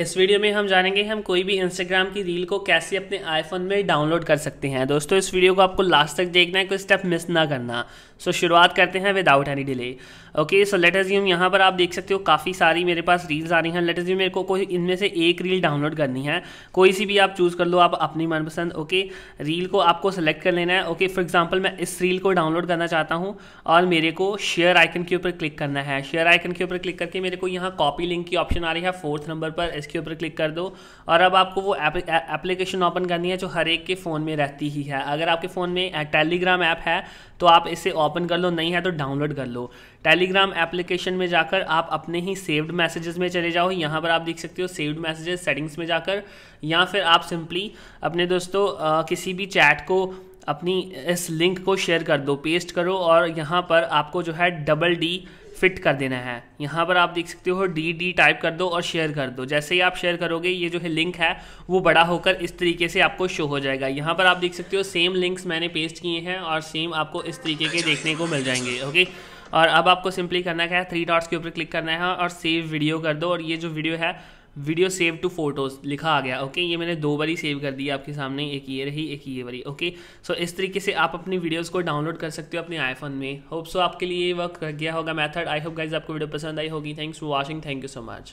इस वीडियो में हम जानेंगे हम कोई भी इंस्टाग्राम की रील को कैसे अपने आईफोन में डाउनलोड कर सकते हैं दोस्तों इस वीडियो को आपको लास्ट तक देखना है कोई स्टेप मिस ना करना सो so, शुरुआत करते हैं without any delay okay so let assume यहाँ पर आप देख सकते हो काफ़ी सारी मेरे पास रील्स आ रही हैं लेट एज्यूम मेरे को कोई इनमें से एक रील डाउनलोड करनी है कोई सी भी आप चूज़ कर लो आप अपनी मनपसंद ओके रील को आपको सेलेक्ट कर लेना है ओके फॉर एग्जाम्पल मैं इस रील को डाउनलोड करना चाहता हूँ और मेरे को शेयर आइकन के ऊपर क्लिक करना है शेयर आइकन के ऊपर क्लिक करके मेरे को यहाँ कॉपी लिंक की ऑप्शन आ रही है फोर्थ नंबर पर इसके ऊपर क्लिक कर दो और अब आपको वो एप्लीकेशन ओपन करनी है जो हर एक के फ़ोन में रहती ही है अगर आपके फ़ोन में टेलीग्राम ऐप है तो आप इसे ओपन कर लो नहीं है तो डाउनलोड कर लो टेली टेलीग्राम एप्लीकेशन में जाकर आप अपने ही सेव्ड मैसेजेस में चले जाओ यहाँ पर आप देख सकते हो सेव्ड मैसेजेस सेटिंग्स में जाकर या फिर आप सिंपली अपने दोस्तों आ, किसी भी चैट को अपनी इस लिंक को शेयर कर दो पेस्ट करो और यहाँ पर आपको जो है डबल डी फिट कर देना है यहाँ पर आप देख सकते हो डी डी टाइप कर दो और शेयर कर दो जैसे ही आप शेयर करोगे ये जो है लिंक है वो बड़ा होकर इस तरीके से आपको शो हो जाएगा यहाँ पर आप देख सकते हो सेम लिंक्स मैंने पेस्ट किए हैं और सेम आपको इस तरीके के देखने को मिल जाएंगे ओके और अब आपको सिंपली करना क्या है थ्री डॉट्स के ऊपर क्लिक करना है और सेव वीडियो कर दो और ये जो वीडियो है वीडियो सेव टू फोटोज़ लिखा आ गया ओके ये मैंने दो बारी सेव कर दी आपके सामने एक ये रही एक ये वरी ओके सो इस तरीके से आप अपनी वीडियोस को डाउनलोड कर सकते हो अपने आईफोन में होप सो आपके लिए वर्क कर गया होगा मेथड आई होप गाइज आपको वीडियो पसंद आई होगी thanks for watching thank you so much